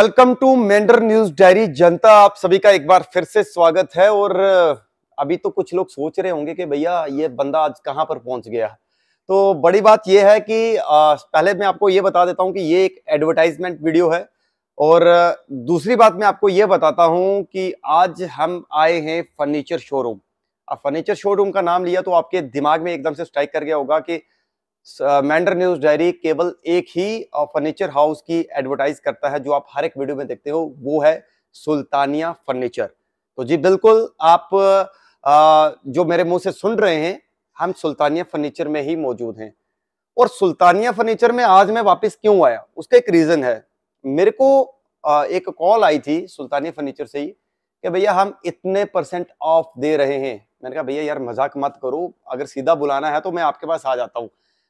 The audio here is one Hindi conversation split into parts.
Welcome to Mendhar news diary जनता आप सभी का एक बार फिर से स्वागत है और अभी तो कुछ लोग सोच रहे होंगे कि भैया ये बंदा आज कहां पर पहुंच गया तो बड़ी बात यह है कि पहले मैं आपको ये बता देता हूँ कि ये एक एडवर्टाइजमेंट वीडियो है और दूसरी बात मैं आपको ये बताता हूँ कि आज हम आए हैं फर्नीचर शोरूम अब फर्नीचर शोरूम का नाम लिया तो आपके दिमाग में एकदम से स्ट्राइक कर गया होगा कि मैंडर न्यूज डायरी केवल एक ही फर्नीचर हाउस की एडवर्टाइज करता है जो आप हर एक वीडियो में देखते हो वो है सुल्तानिया फर्नीचर तो जी बिल्कुल आप आ, जो मेरे मुंह से सुन रहे हैं हम सुल्तानिया फर्नीचर में ही मौजूद हैं और सुल्तानिया फर्नीचर में आज मैं वापस क्यों आया उसका एक रीजन है मेरे को आ, एक कॉल आई थी सुल्तानिया फर्नीचर से ही कि भैया हम इतने परसेंट ऑफ दे रहे हैं मैंने कहा भैया यार मजाक मत करो अगर सीधा बुलाना है तो मैं आपके पास आ जाता हूँ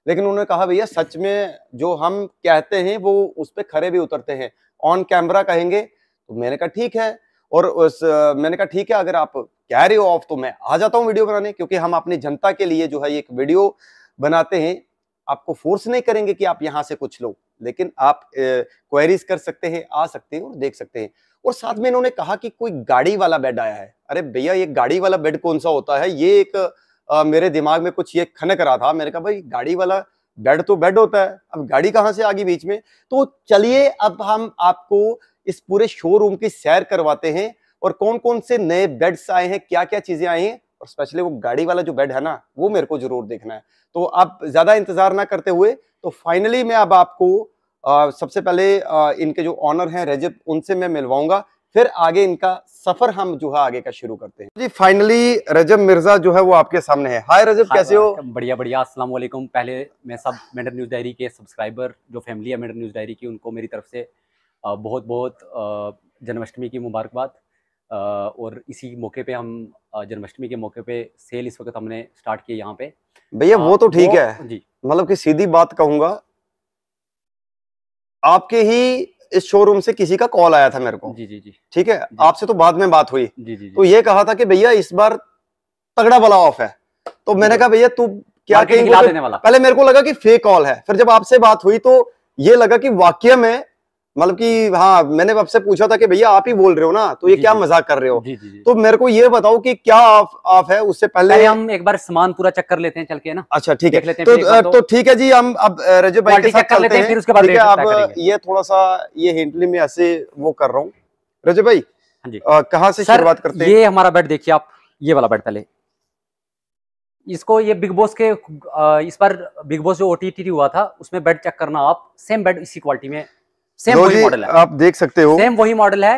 लेकिन उन्होंने कहा भैया सच में जो हम कहते हैं वो उस पर खड़े भी उतरते हैं ऑन कैमरा कहेंगे तो मैंने कहा ठीक है और उस मैंने कहा ठीक है अगर आप कह रहे हो ऑफ तो मैं आ जाता हूँ वीडियो बनाने क्योंकि हम अपनी जनता के लिए जो है एक वीडियो बनाते हैं आपको फोर्स नहीं करेंगे कि आप यहाँ से कुछ लो लेकिन आप क्वेरीज कर सकते हैं आ सकते हैं और देख सकते हैं और साथ में इन्होंने कहा कि कोई गाड़ी वाला बेड आया है अरे भैया ये गाड़ी वाला बेड कौन सा होता है ये एक आ, मेरे दिमाग में कुछ ये खनक रहा था मैंने कहा भाई गाड़ी वाला बेड तो बेड होता है अब गाड़ी कहाँ से आ गई बीच में तो चलिए अब हम आपको इस पूरे शोरूम की सैर करवाते हैं और कौन कौन से नए बेड्स आए हैं क्या क्या चीजें आई हैं और स्पेशली वो गाड़ी वाला जो बेड है ना वो मेरे को जरूर देखना है तो आप ज्यादा इंतजार ना करते हुए तो फाइनली मैं अब आपको आ, सबसे पहले आ, इनके जो ऑनर हैं रजब उनसे मैं मिलवाऊंगा फिर आगे इनका सफर हम जो है आगे का शुरू करते हैं जी फाइनली रजब मिर्जा जो है वो आपके सामने है हाय रजब कैसे हो बढ़िया बढ़िया अस्सलाम वालेकुम पहले मैं सब मेडर न्यूज़ डायरी के सब्सक्राइबर जो फैमिली है मेडर न्यूज़ डायरी की उनको मेरी तरफ से बहुत बहुत जन्माष्टमी की मुबारकबाद और इसी मौके पे हम जन्माष्टमी के मौके पे सेल इस वक्त हमने स्टार्ट किया यहाँ पे भैया वो तो ठीक है जी मतलब की सीधी बात कहूंगा आपके ही इस शोरूम से किसी का कॉल आया था मेरे को जी जी जी ठीक है आपसे तो बाद में बात हुई जी जी तो ये कहा था कि भैया इस बार तगड़ा वाला ऑफ है तो मैंने कहा भैया तू क्या कहेंगे तो पहले मेरे को लगा कि फेक कॉल है फिर जब आपसे बात हुई तो ये लगा कि वाक्य में मतलब कि हाँ मैंने आपसे पूछा था कि भैया आप ही बोल रहे हो ना तो ये क्या मजाक कर रहे हो जी, जी, जी, तो मेरे को ये बताओ कि क्या आप, आप है उससे पहले, हम एक बार सामान पूरा चेक कर लेते हैं चल के ना अच्छा ठीक है तो तो ठीक है जी हम अब रजत भाई के साथ चलते हैं फिर उसके बाद अब ये थोड़ा सा ये हिंटली में ऐसे वो कर रहा हूँ रजत भाई हाँ कहाँ से शुरुआत करते हैं ये हमारा बेड देखिए आप ये वाला बेड पहले इसको ये बिग बॉस के इस बार बिग बॉस जो ओटीटी हुआ था उसमें बेड चेक करना आप सेम बेड इसी क्वालिटी में सेम वही मॉडल है आप देख सकते हो सेम वही मॉडल है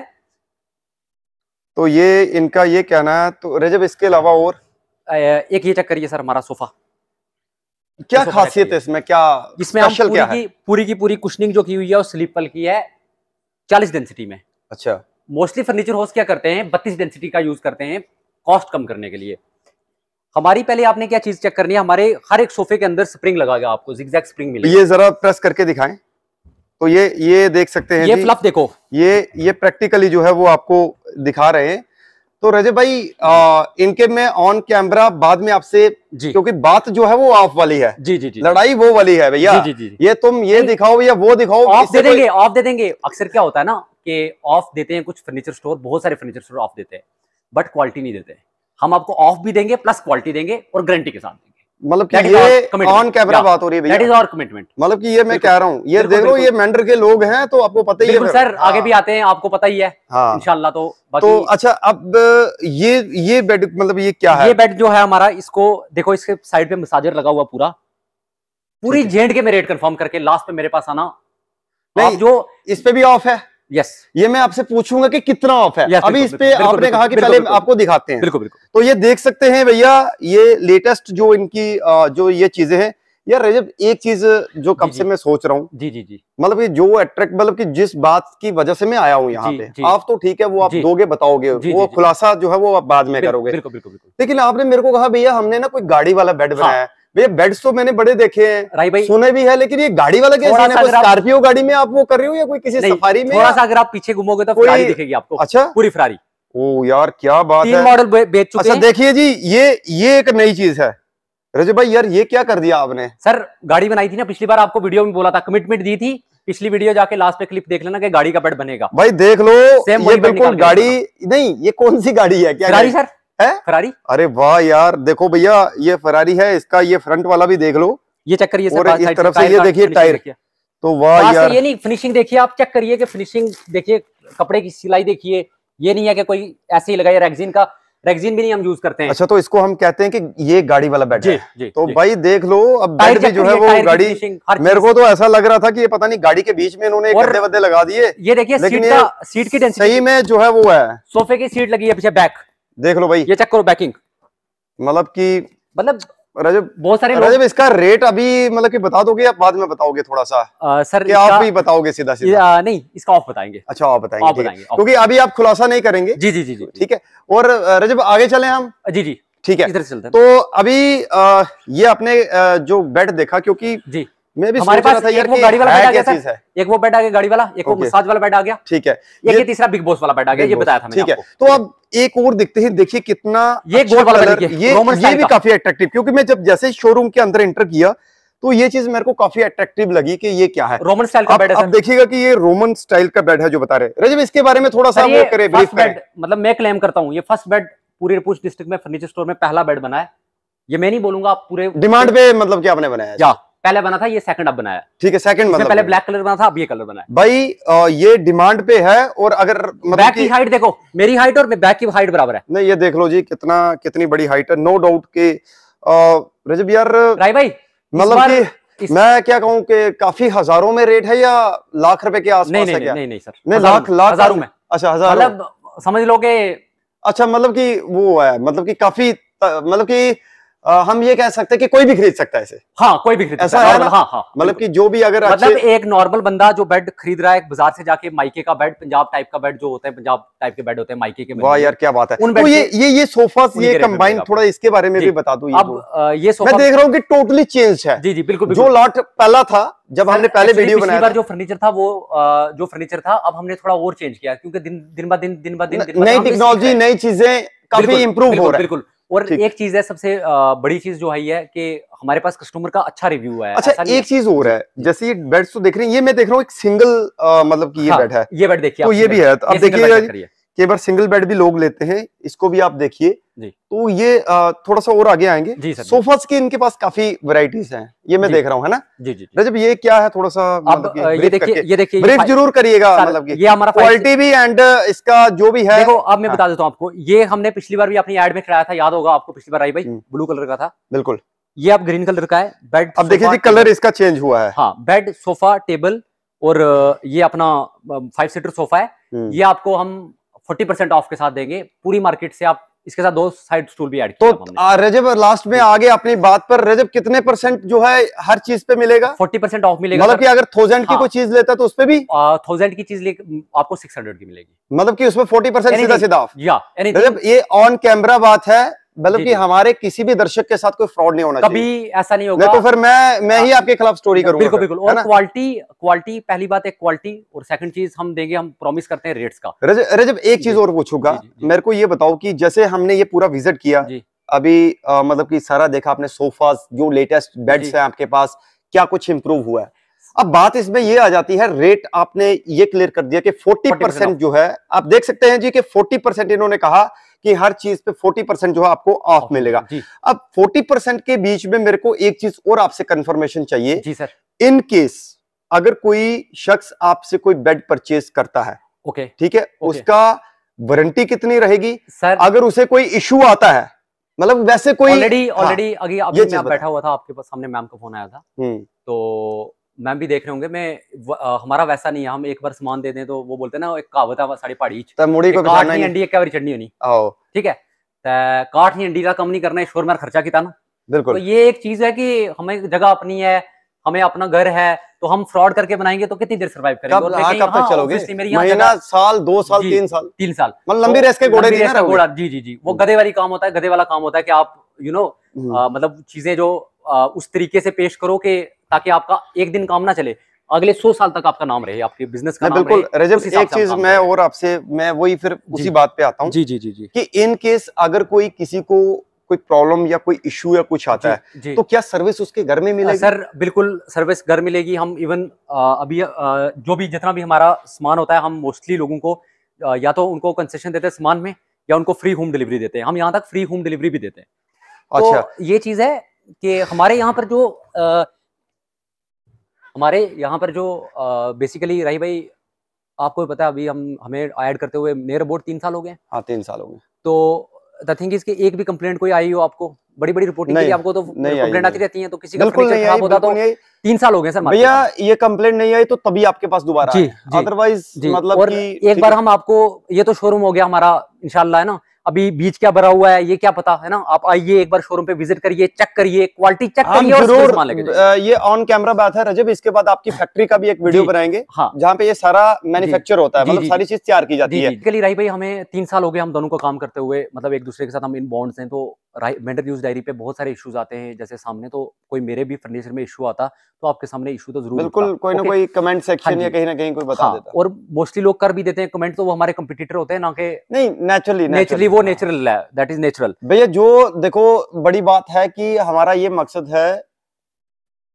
तो ये इनका ये कहना है तो रजब इसके अलावा और एक ये चेक करिए सर हमारा सोफा क्या खासियत है इसमें क्या इसमें स्पेशल क्या है पूरी की पूरी कुशनिंग जो की हुई है वो स्लीपल की है चालीस डेंसिटी में अच्छा मोस्टली फर्नीचर हाउस क्या करते हैं बत्तीस डेंसिटी का यूज करते हैं कॉस्ट कम करने के लिए हमारी पहले आपने क्या चीज चेक करनी है हमारे हर एक सोफे के अंदर स्प्रिंग लगा गया आपको जिग्जैग स्प्रिंग मिलेगा ये जरा प्रेस करके दिखाएं तो ये ये देख सकते हैं ये फ्लफ देखो ये ये प्रैक्टिकली जो है वो आपको दिखा रहे हैं तो रजत भाई आ, इनके में ऑन कैमरा बाद में आपसे क्योंकि बात जो है वो ऑफ वाली है जी जी जी लड़ाई वो वाली है भैया ये तुम ये दिखाओ या वो दिखाओ ऑफ दे देंगे ऑफ दे देंगे अक्सर क्या होता है ना कि ऑफ देते हैं कुछ फर्नीचर स्टोर बहुत सारे फर्नीचर स्टोर ऑफ देते हैं बट क्वालिटी नहीं देते हम आपको ऑफ भी देंगे प्लस क्वालिटी देंगे और गारंटी के साथ देंगे मतलब कि ये ऑन कैमरा बात हो रही है भैया दैट इज आवर कमिटमेंट मतलब कि ये मैं कह रहा हूँ ये देख लो ये मेंडर के लोग हैं तो आपको पता ही है सर आगे भी हाँ। आते हैं आपको पता ही है हाँ इंशाल्लाह तो तो अच्छा अब ये ये बेड मतलब ये क्या है ये बेड जो है हमारा इसको देखो इसके साइड पे मसाजर लगा हुआ पूरा पूरी जेंट के मैं रेट कंफर्म करके लास्ट पे मेरे पास आना नहीं जो इस पे भी ऑफ है यस ये मैं आपसे पूछूंगा कि कितना ऑफ है yes, अभी इस पे आपने कहा कि पहले आपको दिखाते हैं बिल्कुल बिल्कुल तो ये देख सकते हैं भैया ये लेटेस्ट जो इनकी जो ये चीजें हैं यार रजब एक चीज जो कब से मैं सोच रहा हूँ जी जी जी मतलब ये जो अट्रैक्ट मतलब कि जिस बात की वजह से मैं आया हूँ यहाँ पे आप तो ठीक है वो आप दोगे बताओगे जी, वो खुलासा जो है वो आप बाद में करोगे बिल्कुल बिल्कुल लेकिन आपने मेरे को कहा भैया हमने ना कोई गाड़ी वाला बेड हाँ। बनाया भैया बेड्स तो मैंने बड़े देखे हैं राई भाई सुने भी है लेकिन ये गाड़ी वाला कैसे स्कॉर्पियो गाड़ी में आप वो कर रहे हो या कोई किसी सफारी में थोड़ा सा अगर आप पीछे घूमोगे तो गाड़ी दिखेगी आपको अच्छा पूरी फरारी ओ यार क्या बात तीन है मॉडल बेच चुके अच्छा देखिए जी ये ये एक नई चीज है रजत भाई यार ये क्या कर दिया आपने सर गाड़ी बनाई थी ना पिछली बार आपको वीडियो में बोला था कमिटमेंट दी थी पिछली वीडियो जाके लास्ट पे क्लिप देख लेना कि गाड़ी का बेड बनेगा भाई देख लो ये बिल्कुल गाड़ी नहीं ये कौन सी गाड़ी है क्या गाड़ी सर फरारी अरे वाह यार देखो भैया ये फरारी है इसका ये फ्रंट वाला भी देख लो ये चेक करिए और इस तरफ से ये देखिए टायर तो वाह यार ये नहीं फिनिशिंग देखिए आप चेक करिए कि फिनिशिंग देखिए कपड़े की सिलाई देखिए ये नहीं है कि कोई ऐसे ही लगाया रेगजीन का रेगजीन भी नहीं हम यूज करते हैं अच्छा तो इसको हम कहते हैं कि ये गाड़ी वाला बेड तो जी। भाई देख लो अब बेड भी जो है वो गाड़ी मेरे को तो ऐसा लग रहा था कि ये पता नहीं गाड़ी के बीच में इन्होंने गड्ढे वड्ढे लगा दिए ये देखिए सीट का सीट की डेंसिटी सही में जो है वो है सोफे की सीट लगी है पीछे बैक देख लो भाई ये चेक करो बैकिंग मतलब कि मतलब रजब बहुत सारे रजब इसका रेट अभी मतलब कि बता दोगे या बाद में बताओगे थोड़ा सा आ, सर कि आप भी बताओगे सीधा सीधा नहीं इसका ऑफ बताएंगे अच्छा ऑफ बताएंगे ठीक है क्योंकि अभी आप खुलासा नहीं करेंगे जी जी जी जी ठीक है और रजब आगे चले हम जी जी ठीक है इधर चलते तो अभी ये आपने जो बेड देखा क्योंकि जी मैं भी हमारे पास एक वो गाड़ी वाला आ गया एक वो आ गया गाड़ी वाला एक वो मसाज वाला गया ठीक है एक ये तीसरा बिग बॉस वाला गया ये बताया था ठीक है तो अब एक और दिखते हैं देखिए कितना ये गोल अच्छा वाला ये ये भी काफी अट्रैक्टिव क्योंकि मैं जब जैसे शोरूम के अंदर एंटर किया तो ये चीज मेरे को काफी अट्रैक्टिव लगी कि ये क्या है रोमन स्टाइल का बेड है देखिएगा कि ये रोमन स्टाइल का बेड है जो बता रहे रजब इसके बारे में थोड़ा सा करें ब्रीफ मतलब मैं क्लेम करता हूँ ये फर्स्ट बेड पूरे पूछ डिस्ट्रिक्ट में फर्नीचर स्टोर में पहला बेड बना है ये मैं नहीं बोलूंगा आप पूरे डिमांड पे मतलब क्या आपने बनाया पहले बना था ये सेकंड अब बनाया ठीक है सेकंड मतलब पहले ब्लैक कलर बना था अब ये कलर बनाया भाई आ, ये डिमांड पे है और अगर मतलब बैक की हाइट देखो मेरी हाइट और बैक की हाइट बराबर है नहीं ये देख लो जी कितना कितनी बड़ी हाइट है नो डाउट के रजब यार राय भाई मतलब मैं क्या कहूँ की काफी हजारों में रेट है या लाख रुपए के आसपास नहीं, नहीं, नहीं नहीं सर नहीं लाख लाख हजारों में अच्छा हजार मतलब समझ लो के अच्छा मतलब कि वो है मतलब कि काफी मतलब कि हम ये कह सकते हैं कि कोई भी खरीद सकता है इसे हाँ कोई भी खरीद ऐसा है हाँ, हाँ हाँ मतलब कि जो भी अगर मतलब एक नॉर्मल बंदा जो बेड खरीद रहा है बाजार से जाके माइके का बेड पंजाब टाइप का बेड जो होता है पंजाब टाइप के बेड होते हैं माइके के वाह यार क्या बात है तो ये ये ये सोफा ये कंबाइन थोड़ा इसके बारे में भी बता दू अब तो। ये सोफा मैं देख रहा हूँ की टोटली चेंज है जी जी बिल्कुल जो लॉट पहला था जब हमने पहले वीडियो बनाया जो फर्नीचर था वो जो फर्नीचर था अब हमने थोड़ा और चेंज किया क्योंकि दिन दिन ब दिन दिन ब दिन नई टेक्नोलॉजी मतलब नई चीजें काफी इंप्रूव हो रहा है बिल्कुल और एक चीज है सबसे बड़ी चीज जो आई है कि हमारे पास कस्टमर का अच्छा रिव्यू है अच्छा एक चीज और है जैसे ये बेड्स तो देख रहे हैं ये मैं देख रहा हूँ एक सिंगल मतलब की ये बेड हाँ, है ये बेड देखिए तो ये भी है अब तो देखिए कई बार सिंगल बेड भी लोग लेते हैं इसको भी आप देखिए तो ये थोड़ा सा और आगे आएंगे सोफास की इनके पास काफी वैरायटीज हैं ये मैं देख रहा हूँ है ना जी जी रजब ये क्या है थोड़ा सा आप मतलब ये देखिए ये देखिए ब्रीफ जरूर करिएगा मतलब ये हमारा क्वालिटी भी एंड इसका जो भी है देखो अब मैं हाँ। बता देता हूँ आपको ये हमने पिछली बार भी अपनी एड में कराया था याद होगा आपको पिछली बार आई भाई ब्लू कलर का था बिल्कुल ये आप ग्रीन कलर का है बेड अब देखिए जी कलर इसका चेंज हुआ है हाँ बेड सोफा टेबल और ये अपना फाइव सीटर सोफा है हम्म। ये आपको हम फोर्टी परसेंट ऑफ के साथ देंगे पूरी मार्केट से आप इसके साथ दो साइड स्टूल भी ऐड तो रजब लास्ट में आगे अपनी बात पर रजब कितने परसेंट जो है हर चीज पे मिलेगा फोर्टी परसेंट ऑफ मिलेगा मतलब कि अगर थाउजेंड की हाँ। कोई चीज लेता तो उसपे भी थाउजेंड की चीज ले आपको सिक्स हंड्रेड की मिलेगी मतलब कि उसमें फोर्टी परसेंट सीधा सीधा ऑफ या रजब ये ऑन कैमरा बात है मतलब कि हमारे किसी भी दर्शक के साथ कोई फ्रॉड नहीं होना कभी चाहिए। ऐसा नहीं तो होगा तो फिर मैं मैं ही हाँ। आपके खिलाफ स्टोरी करूंगा बिल्कुल बिल्कुल और क्वालिटी क्वालिटी पहली बात है क्वालिटी और सेकंड चीज हम देंगे हम प्रॉमिस करते हैं रेट्स का रजब एक चीज और पूछूंगा मेरे को ये बताओ की जैसे हमने ये पूरा विजिट किया अभी मतलब की सारा देखा आपने सोफाज जो लेटेस्ट बेड्स है आपके पास क्या कुछ इंप्रूव हुआ है अब बात इसमें ये आ जाती है रेट आपने ये क्लियर कर दिया कि 40 परसेंट जो है आप देख सकते हैं जी कि 40 परसेंट इन्होंने कहा कि हर चीज पे 40 परसेंट जो है आपको ऑफ मिलेगा अब 40 परसेंट के बीच में मेरे को एक चीज और आपसे कंफर्मेशन चाहिए जी सर इन केस अगर कोई शख्स आपसे कोई बेड परचेज करता है ओके ठीक है उसका वारंटी कितनी रहेगी सर अगर उसे कोई इश्यू आता है मतलब वैसे कोई ऑलरेडी ऑलरेडी हाँ, अभी बैठा हुआ था आपके पास सामने मैम का फोन आया था हम्म। तो मैम भी देख रहे होंगे मैं आ, हमारा वैसा नहीं है हम एक बार सामान दे दें तो वो बोलते ना एक कहावत है साड़ी पहाड़ी काट नहीं अंडी एक बार चढ़नी होनी ठीक है काट नहीं अंडी का कम नहीं करना ईश्वर मार खर्चा किता ना बिल्कुल तो ये एक चीज है कि हमें जगह अपनी है हमें अपना घर है तो हम फ्रॉड करके बनाएंगे तो कितनी देर सर्वाइव करेंगे कब, हाँ, तक हाँ, चलोगे महीना साल दो साल तीन साल तीन साल मतलब लंबी तो रेस के घोड़े घोड़ा जी जी जी वो हम्म। गधे वाली काम होता है गधे वाला काम होता है कि आप यू नो हम्म। मतलब चीजें जो उस तरीके से पेश करो कि ताकि आपका एक दिन काम ना चले अगले सौ साल तक आपका नाम रहे आपके बिजनेस का बिल्कुल रजब एक चीज मैं और आपसे मैं वही फिर उसी बात पे आता हूँ जी जी जी जी की इनकेस अगर कोई किसी को कोई प्रॉब्लम या कोई इश्यू या कुछ आता जी, है जी, तो क्या सर्विस उसके घर में मिलेगी सर बिल्कुल सर्विस घर मिलेगी हम इवन अभी जो भी जितना भी हमारा सामान होता है हम मोस्टली लोगों को या तो उनको कंसेशन देते हैं सामान में या उनको फ्री होम डिलीवरी देते हैं हम यहाँ तक फ्री होम डिलीवरी भी देते हैं तो अच्छा तो ये चीज है कि हमारे यहाँ पर जो हमारे यहाँ पर जो आ, बेसिकली रही भाई आपको भी पता है अभी हम हमें ऐड करते हुए मेयर बोर्ड तीन साल हो गए हाँ तीन साल हो गए तो द थिंग इसकी एक भी कंप्लेंट कोई आई हो आपको बड़ी बड़ी रिपोर्टिंग नहीं, आपको तो कंप्लेंट आती रहती है तो किसी का खराब होता तो तीन साल हो गए सर भैया ये कंप्लेंट नहीं आई तो तभी आपके पास दोबारा अदरवाइज मतलब एक बार हम आपको ये तो शोरूम हो गया हमारा इनशाला है ना अभी बीच क्या भरा हुआ है ये क्या पता है ना आप आइए एक बार शोरूम पे विजिट करिए चेक करिए क्वालिटी हाँ, चेक करिए जरूर ये ऑन कैमरा बात है रजब इसके बाद आपकी फैक्ट्री का भी एक वीडियो बनाएंगे हाँ जहाँ पे ये सारा मैन्युफैक्चर होता है मतलब सारी चीज तैयार की जाती है राही भाई हमें तीन साल हो गए हम दोनों को काम करते हुए मतलब एक दूसरे के साथ हम इन बॉन्ड्स हैं तो मेंटल यूज डायरी पे बहुत सारे इश्यूज आते हैं जैसे सामने तो कोई मेरे भी फर्नीचर में इशू आता तो आपके सामने इशू तो जरूर बिल्कुल कोई ना कोई कमेंट सेक्शन हाँ या कहीं ना कहीं कोई बता हाँ, देता और मोस्टली लोग कर भी देते हैं कमेंट तो वो हमारे कम्पिटिटर होते हैं ना कि नहीं नेचुरली नेचुरली वो नेचुरल हाँ। है दैट इज नेचुरल भैया जो देखो बड़ी बात है कि हमारा ये मकसद है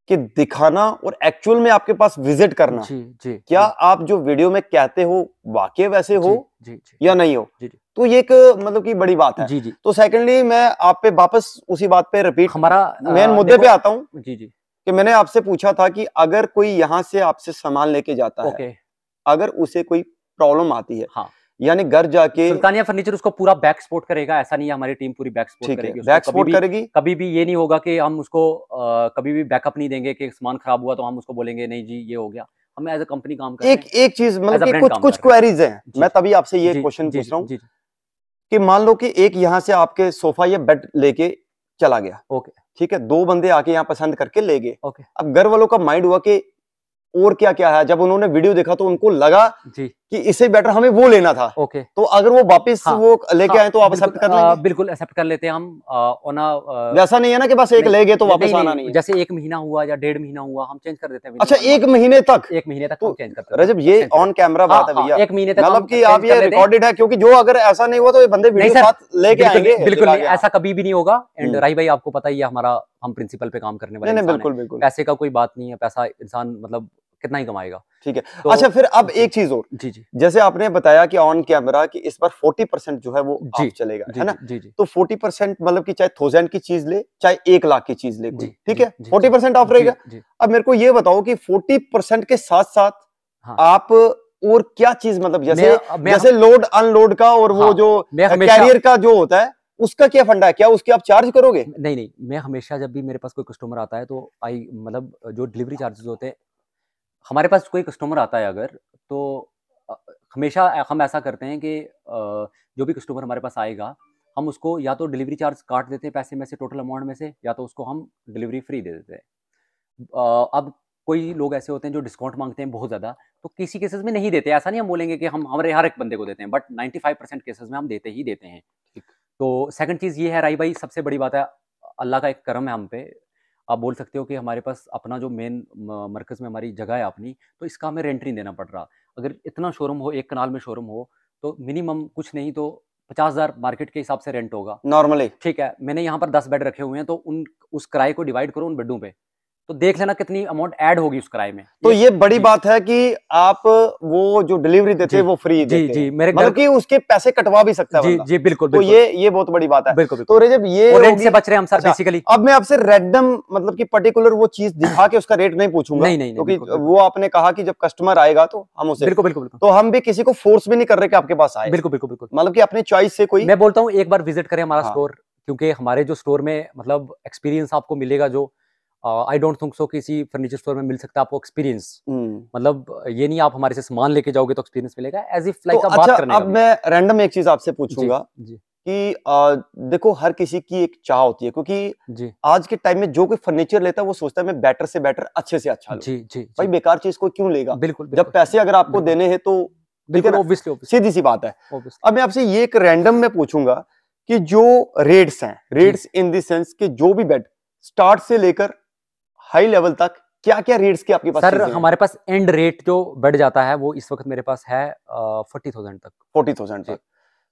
कि दिखाना और एक्चुअल में आपके पास विजिट करना जी, जी, क्या जी. आप जो वीडियो में कहते हो वाकई वैसे हो जी, जी, या नहीं हो जी, जी. तो ये एक मतलब की बड़ी बात है जी, जी. तो सेकंडली मैं आप पे वापस उसी बात पे रिपीट हमारा मेन मुद्दे पे आता हूँ जी जी कि मैंने आपसे पूछा था कि अगर कोई यहाँ से आपसे सामान लेके जाता है अगर उसे कोई प्रॉब्लम आती है हाँ। यानी घर जाके सुल्तानिया फर्नीचर उसको पूरा बैक सपोर्ट करेगा ऐसा नहीं है हमारी टीम पूरी बैक सपोर्ट करेगी बैक सपोर्ट करेगी कभी भी ये नहीं होगा कि हम उसको कभी भी बैकअप नहीं देंगे कि सामान खराब हुआ तो हम उसको बोलेंगे नहीं जी ये हो गया हम एज ए कंपनी काम कर एक एक चीज मतलब कुछ कुछ क्वेरीज है मैं तभी आपसे ये क्वेश्चन पूछ रहा हूँ कि मान लो कि एक यहाँ से आपके सोफा या बेड लेके चला गया ओके ठीक है दो बंदे आके यहाँ पसंद करके ले गए अब घर वालों का माइंड हुआ कि और क्या क्या है जब उन्होंने वीडियो देखा तो उनको लगा जी कि इससे बेटर हमें वो लेना था ओके तो अगर वो वापस हाँ, वो लेके हाँ, आए तो आप एक्सेप्ट कर हाँ, लेंगे बिल्कुल एक्सेप्ट कर लेते हैं हम ऑन वैसा नहीं है ना कि बस एक ले गए तो वापस आना नहीं जैसे एक महीना हुआ या डेढ़ महीना हुआ हम चेंज कर देते हैं अच्छा एक महीने तक एक महीने तक चेंज तो करते रजब ये ऑन कैमरा हाँ, बात है हाँ, भैया एक महीने तक मतलब की आप ये रिकॉर्डेड है क्योंकि जो अगर ऐसा नहीं हुआ तो ये बंदे लेके आएंगे बिल्कुल ऐसा कभी भी नहीं होगा एंड हम्म। राही भाई आपको पता ही हमारा हम प्रिंसिपल पे काम करने वाले बिल्कुल बिल्कुल पैसे का कोई बात नहीं है पैसा इंसान मतलब कितना ही कमाएगा ठीक है तो, अच्छा फिर अब एक चीज और जी जी जैसे आपने बताया कि ऑन कैमरा कि इस बार 40 परसेंट जो है वो जी चलेगा जी, है ना जी जी तो 40 परसेंट मतलब कि चाहे थाउजेंड की चीज ले चाहे एक लाख की चीज ले ठीक है 40 परसेंट ऑफ रहेगा अब मेरे को ये बताओ कि 40 परसेंट के साथ साथ हाँ। आप और क्या चीज मतलब जैसे मैं, मैं जैसे लोड अनलोड का और हाँ, वो जो कैरियर का जो होता है उसका क्या फंडा है क्या उसके आप चार्ज करोगे नहीं नहीं मैं हमेशा जब भी मेरे पास कोई कस्टमर आता है तो आई मतलब जो डिलीवरी चार्जेस होते हैं हमारे पास कोई कस्टमर आता है अगर तो हमेशा हम ऐसा करते हैं कि जो भी कस्टमर हमारे पास आएगा हम उसको या तो डिलीवरी चार्ज काट देते हैं पैसे में से टोटल अमाउंट में से या तो उसको हम डिलीवरी फ्री दे देते हैं अब कोई लोग ऐसे होते हैं जो डिस्काउंट मांगते हैं बहुत ज़्यादा तो किसी केसेस में नहीं देते ऐसा नहीं हम बोलेंगे कि हम हमारे हर एक बंदे को देते हैं बट फाइव परसेंट केसेस में हम देते ही देते हैं तो सेकंड चीज़ ये है राई भाई सबसे बड़ी बात है अल्लाह का एक करम है हम पे आप बोल सकते हो कि हमारे पास अपना जो मेन मरकज़ में हमारी जगह है अपनी तो इसका हमें रेंट नहीं देना पड़ रहा अगर इतना शोरूम हो एक कनाल में शोरूम हो तो मिनिमम कुछ नहीं तो पचास हज़ार मार्केट के हिसाब से रेंट होगा नॉर्मली ठीक है मैंने यहाँ पर दस बेड रखे हुए हैं तो उन उस किराए को डिवाइड करो उन बेडों पर तो देख लेना कितनी अमाउंट ऐड होगी उस किराए में तो ये, ये बड़ी बात है कि आप वो जो डिलीवरी देते हैं वो फ्री जी देते जी मेरे मतलब कि उसके पैसे कटवा भी सकता है जी जी बिल्कुल, तो बिल्कुल तो ये ये बहुत बड़ी बात है बिल्कुल, बिल्कुल तो रेजब ये रेट से बच रहे हम सर बेसिकली अच्छा, अब मैं आपसे रेडम मतलब की पर्टिकुलर वो चीज दिखा के उसका रेट नहीं पूछूंगा नहीं नहीं क्योंकि वो आपने कहा कि जब कस्टमर आएगा तो हम उसे बिल्कुल बिल्कुल तो हम भी किसी को फोर्स भी नहीं कर रहे आपके पास आए बिल्कुल बिल्कुल बिल्कुल मतलब की अपने चॉइस से कोई मैं बोलता हूँ एक बार विजिट करें हमारा स्टोर हाँ। क्योंकि हमारे जो स्टोर में मतलब एक्सपीरियंस आपको मिलेगा जो आई डोंट थिंक सो किसी फर्नीचर स्टोर में मिल सकता है आपको एक्सपीरियंस हम्म। मतलब ये नहीं आप हमारे से सामान लेके जाओगे तो एक्सपीरियंस मिलेगा एज इफ लाइक बात अच्छा, अब मैं रैंडम एक चीज आपसे पूछूंगा कि आ, देखो हर किसी की एक चाह होती है क्योंकि आज के टाइम में जो कोई फर्नीचर लेता है वो सोचता है मैं बेटर से बेटर अच्छे से अच्छा जी, जी, भाई बेकार चीज को क्यों लेगा बिल्कुल, बिल्कुल जब पैसे अगर आपको देने हैं तो बिल्कुल ऑब्वियसली सीधी सी बात है अब मैं आपसे ये एक रैंडम में पूछूंगा कि जो रेट्स हैं रेट्स इन द सेंस कि जो भी बेड स्टार्ट से लेकर हाई लेवल तक क्या क्या रेट्स के आपके पास सर हमारे पास एंड रेट जो बढ़ जाता है वो इस वक्त मेरे पास है फोर्टी थाउजेंड तक फोर्टी थाउजेंड तक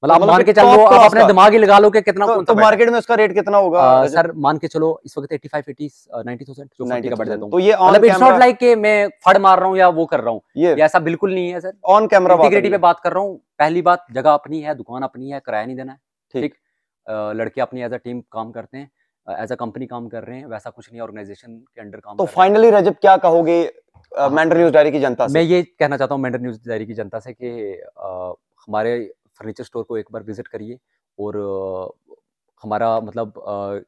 मतलब, तो मतलब मान के चलो आप अपने दिमाग ही लगा लो कि कितना तो, तो मार्केट में उसका रेट कितना होगा आ, सर मान के चलो इस वक्त 85 80 तो ये मतलब इट्स नॉट लाइक कि मैं फड़ मार रहा हूं या वो कर रहा हूं ये ऐसा बिल्कुल नहीं है सर ऑन कैमरा इंटीग्रिटी पे बात कर रहा हूं पहली बात जगह अपनी है दुकान अपनी है किराया नहीं देना है ठीक लड़के अपनी एज अ टीम काम करते हैं एज अ कंपनी काम कर रहे हैं वैसा कुछ नहीं ऑर्गेनाइजेशन के अंडर काम तो फाइनली रजब क्या कहोगे मेंडर न्यूज डायरी की जनता से मैं ये कहना चाहता हूँ मेंडर न्यूज डायरी की जनता से कि हमारे फर्नीचर स्टोर को एक बार विजिट करिए और हमारा मतलब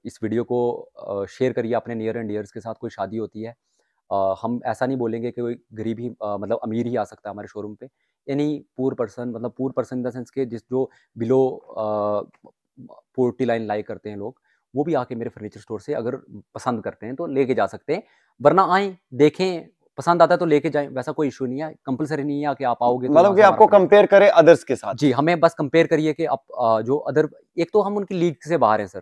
इस वीडियो को शेयर करिए अपने नियर एंड डियर्स के साथ कोई शादी होती है हम ऐसा नहीं बोलेंगे कि कोई गरीब ही मतलब अमीर ही आ सकता है हमारे शोरूम पे एनी पुअर पर्सन मतलब poor person in the sense के जिस जो बिलो पोर्टी लाइन लाई करते हैं लोग वो भी आके मेरे फर्नीचर स्टोर से अगर पसंद करते हैं तो लेके जा सकते हैं वरना आए देखें पसंद आता है तो लेके जाएं वैसा कोई इशू नहीं है कंपलसरी नहीं है कि आप आओगे तो मतलब कि आपको कंपेयर करें अदर्स के साथ जी हमें बस कंपेयर करिए कि आप जो अदर एक तो हम उनकी लीग से बाहर हैं सर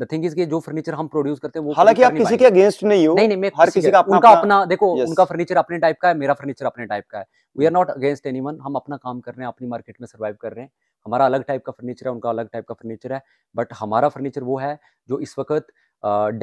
द थिंग इज कि जो फर्नीचर हम प्रोड्यूस करते हैं वो हालांकि आप किसी के अगेंस्ट नहीं हो नहीं नहीं मैं हर किसी का अपना उनका अपना देखो उनका फर्नीचर अपने टाइप का है मेरा फर्नीचर अपने टाइप का है we are not against anyone हम अपना काम कर रहे हैं अपनी मार्केट में सर्वाइव कर रहे हैं हमारा अलग टाइप का फर्नीचर है उनका अलग टाइप का फर्नीचर है बट हमारा फर्नीचर वो है जो इस वक्त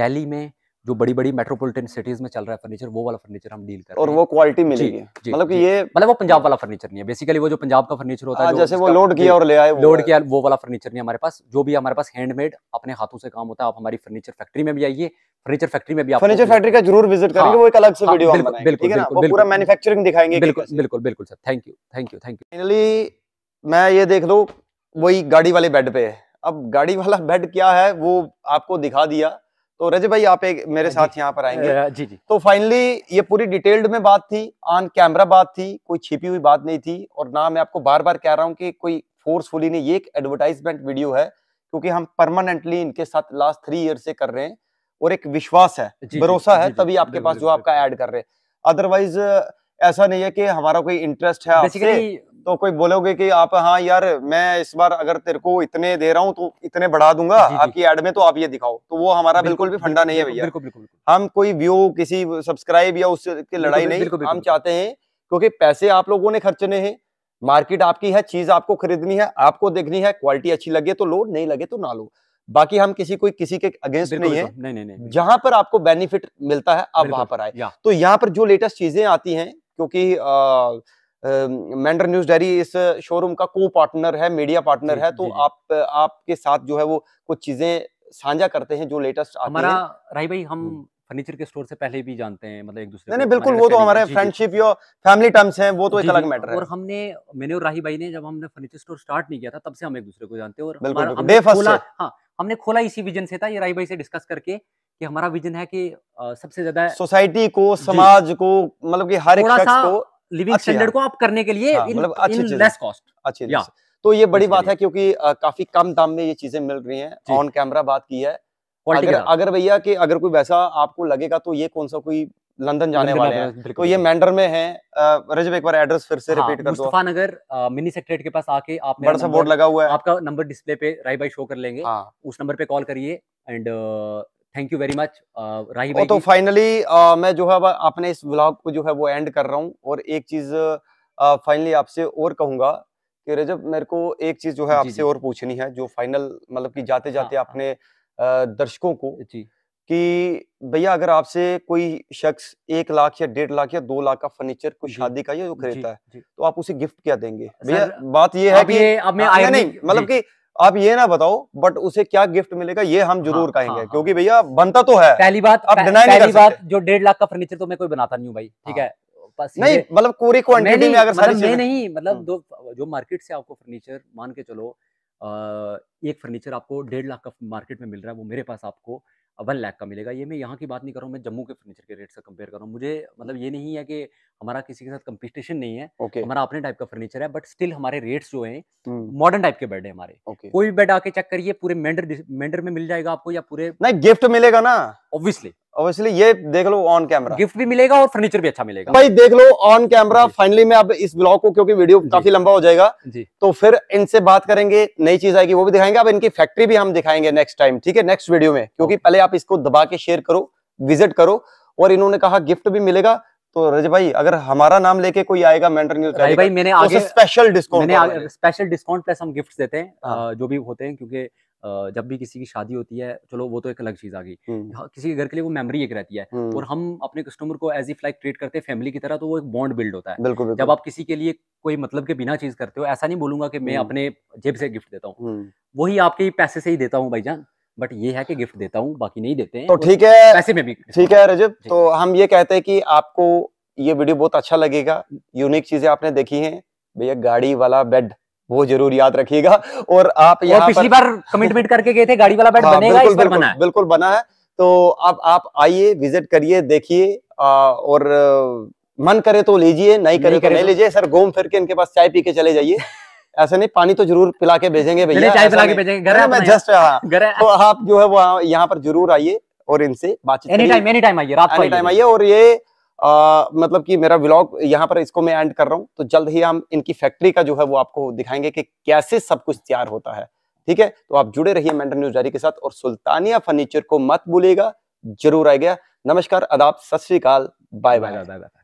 डेली में जो बड़ी बड़ी मेट्रोपॉलिटन सिटीज में चल रहा है फर्नीचर वो वाला फर्नीचर हम डील कर और वो क्वालिटी मिलेगी मतलब कि ये मतलब वो पंजाब वाला फर्नीचर नहीं है बेसिकली वो जो पंजाब का फर्नीचर होता हाँ, है जैसे वो लोड किया और ले आए लोड किया वो वाला फर्नीचर नहीं है हमारे पास जो भी हमारे पास हैंडमेड अपने हाथों से काम होता है आप हमारी फर्नीचर फैक्ट्री में भी आइए फर्नीचर फैक्ट्री में भी फर्नीचर फैक्ट्री का जरूर विजिट करेंगे हाँ। वो एक अलग से वीडियो हाँ, बिल्कुल बनाएंगे ना पूरा मैन्युफैक्चरिंग दिखाएंगे बिल्कुल बिल्कुल बिल्कुल sir thank you thank you thank you finally मैं ये देख लो वही गाड़ी वाले बेड पे है अब गाड़ी वाला बेड क्या है वो आपको दिखा दिया तो रज भाई आप एक मेरे साथ यहाँ पर आएंगे जी जी तो फाइनली ये पूरी डिटेल्ड में बात थी ऑन कैमरा बात थी कोई छिपी हुई बात नहीं थी और ना मैं आपको बार बार कह रहा हूँ कि कोई फोर्सफुली नहीं ये एक एडवर्टाइजमेंट वीडियो है क्योंकि हम परमानेंटली इनके साथ लास्ट थ्री ईयर से कर रहे हैं और एक विश्वास है भरोसा है तभी आपके पास जो आपका एड कर रहे हैं अदरवाइज ऐसा नहीं है कि हमारा कोई इंटरेस्ट है तो कोई बोलोगे कि आप हाँ यार मैं इस बार अगर तेरे को इतने दे रहा हूँ तो इतने बढ़ा दूंगा आपकी एड में तो आप ये दिखाओ तो वो हमारा बिल्कुल भी फंडा नहीं है भैया हम कोई व्यू किसी सब्सक्राइब या उसकी लड़ाई नहीं हम चाहते हैं क्योंकि पैसे आप लोगों ने खर्चने हैं मार्केट आपकी है चीज आपको खरीदनी है आपको देखनी है क्वालिटी अच्छी लगे तो लो नहीं लगे तो ना लो बाकी हम किसी कोई किसी के अगेंस्ट नहीं है नहीं, नहीं, नहीं, जहां पर आपको बेनिफिट मिलता है आप वहां पर आए तो यहाँ पर जो लेटेस्ट चीजें आती हैं क्योंकि मेंडर न्यूज डायरी इस शोरूम का को पार्टनर है मीडिया पार्टनर है तो आप आपके साथ जो है वो कुछ चीजें साझा करते हैं जो लेटेस्ट हमारा राही भाई हम फर्नीचर हम्म। के स्टोर से पहले भी जानते हैं मतलब एक दूसरे नहीं नहीं बिल्कुल वो तो हमारे फ्रेंडशिप या फैमिली टर्म्स हैं वो तो एक अलग मैटर है और हमने मैंने और राही भाई ने जब हमने फर्नीचर स्टोर स्टार्ट नहीं किया था तब से हम एक दूसरे को जानते हैं और बिल्कुल खोला हाँ हमने खोला इसी विजन से था ये राही भाई से डिस्कस करके कि हमारा विजन है कि सबसे ज्यादा सोसाइटी को समाज को मतलब कि हर एक शख्स को लिविंग स्टैंडर्ड को आप करने के लिए इन लेस कॉस्ट अच्छी तो ये बड़ी बात है क्योंकि काफी कम दाम में ये चीजें मिल रही हैं ऑन कैमरा बात की है अगर अगर भैया कि अगर कोई वैसा आपको लगेगा तो ये कौन सा कोई लंदन जाने वाले हैं तो ये मैंडर में है रजब एक बार एड्रेस फिर से हाँ, रिपीट कर दो नगर मिनी सेक्रेटरी के पास आके आप बड़ा सा बोर्ड लगा हुआ है आपका नंबर डिस्प्ले पे राई बाई शो कर लेंगे हाँ। उस नंबर पे कॉल करिए and thank you very much Rahi भाई तो फाइनली uh, मैं जो है अपने इस ब्लॉग को जो है वो एंड कर रहा हूँ और एक चीज फाइनली uh, आपसे और कहूंगा कि रजब मेरे को एक चीज जो है आपसे और पूछनी है जो फाइनल मतलब कि जाते जाते हाँ, हाँ, अपने uh, दर्शकों को जी कि भैया अगर आपसे कोई शख्स एक लाख या डेढ़ लाख या दो लाख का फर्नीचर कोई शादी का या जो खरीदता है तो आप उसे गिफ्ट क्या देंगे भैया बात ये है कि ये अब मैं हाँ, नहीं मतलब कि आप ये ना बताओ बट उसे क्या गिफ्ट मिलेगा ये हम जरूर हाँ, कहेंगे हाँ, हाँ, क्योंकि भैया बनता तो है पहली बात आप पह, पहली बात जो डेढ़ लाख का फर्नीचर तो मैं कोई बनाता नहीं हूँ भाई ठीक हाँ। है नहीं मतलब पूरी क्वांटिटी में अगर सारी मतलब मैं नहीं मतलब हाँ। जो मार्केट से आपको फर्नीचर मान के चलो एक फर्नीचर आपको डेढ़ लाख का मार्केट में मिल रहा है वो मेरे पास आपको वन लाख का मिलेगा ये मैं यहाँ की बात नहीं कर रहा हूँ मैं जम्मू के फर्नीचर के रेट से कंपेयर कर रहा हूँ मुझे मतलब ये नहीं है कि हमारा किसी के साथ कंपटीशन नहीं है okay. हमारा अपने टाइप का फर्नीचर है बट स्टिल हमारे रेट्स जो है मॉडर्न टाइप के बेड है हमारे okay. कोई बेड आके चेक करिए पूरे मेंडर मेंडर में मिल जाएगा आपको या पूरे नहीं गिफ्ट मिलेगा ना ऑब्वियसली ऑब्वियसली ये देख लो ऑन कैमरा गिफ्ट भी मिलेगा और फर्नीचर भी अच्छा मिलेगा भाई देख लो ऑन कैमरा फाइनली मैं अब इस ब्लॉग को क्योंकि वीडियो काफी लंबा हो जाएगा तो फिर इनसे बात करेंगे नई चीज आएगी वो भी दिखाएंगे अब इनकी फैक्ट्री भी हम दिखाएंगे नेक्स्ट टाइम ठीक है नेक्स्ट वीडियो में क्योंकि पहले आप इसको दबा के शेयर करो विजिट करो और इन्होंने कहा गिफ्ट भी मिलेगा तो रज भाई अगर हमारा नाम लेके कोई आएगा मेंटर न्यूज भाई, तो भाई मैंने आगे स्पेशल डिस्काउंट मैंने स्पेशल डिस्काउंट प्लस हम गिफ्ट्स देते हैं हाँ। जो भी होते हैं क्योंकि जब भी किसी की शादी होती है चलो वो तो एक अलग चीज़ आ गई हाँ, किसी के घर के लिए वो मेमोरी एक रहती है और हम अपने कस्टमर को एज इफ लाइक ट्रीट करते हैं फैमिली की तरह तो वो एक बॉन्ड बिल्ड होता है बिल्कुल, बिल्कुल। जब आप किसी के लिए कोई मतलब के बिना चीज़ करते हो ऐसा नहीं बोलूंगा कि मैं अपने जेब से गिफ्ट देता हूँ वही आपके पैसे से ही देता हूँ भाईजान बट ये है कि गिफ्ट देता हूँ बाकी नहीं देते हैं तो ठीक है पैसे में भी ठीक है रजब तो हम ये कहते हैं कि आपको ये वीडियो बहुत अच्छा लगेगा यूनिक चीजें आपने देखी हैं भैया गाड़ी वाला बेड वो जरूर याद रखिएगा और आप यहाँ पिछली बार कमिटमेंट करके गए थे गाड़ी वाला बैठ हाँ, बनेगा बिल्कुल, इस बार बना है बिल्कुल बना है तो अब आप आइए विजिट करिए देखिए और मन करे तो लीजिए नहीं करे तो नहीं तो- लीजिए सर घूम फिर के इनके पास चाय पी के चले जाइए ऐसा नहीं पानी तो जरूर पिला के भेजेंगे भैया चाय पिला के भेजेंगे जस्ट हाँ, तो आप जो है वो हाँ, यहाँ पर जरूर आइए और इनसे बातचीत एनी टाइम एनी टाइम आइए रात को टाइम आइए और ये आ, मतलब कि मेरा व्लॉग यहाँ पर इसको मैं एंड कर रहा हूँ तो जल्द ही हम इनकी फैक्ट्री का जो है वो आपको दिखाएंगे कि कैसे सब कुछ तैयार होता है ठीक है तो आप जुड़े रहिए मेंटल न्यूज जारी के साथ और सुल्तानिया फर्नीचर को मत भूलिएगा जरूर आएगा नमस्कार आदाब सत श्रीकाल बाय बाय बाय बाय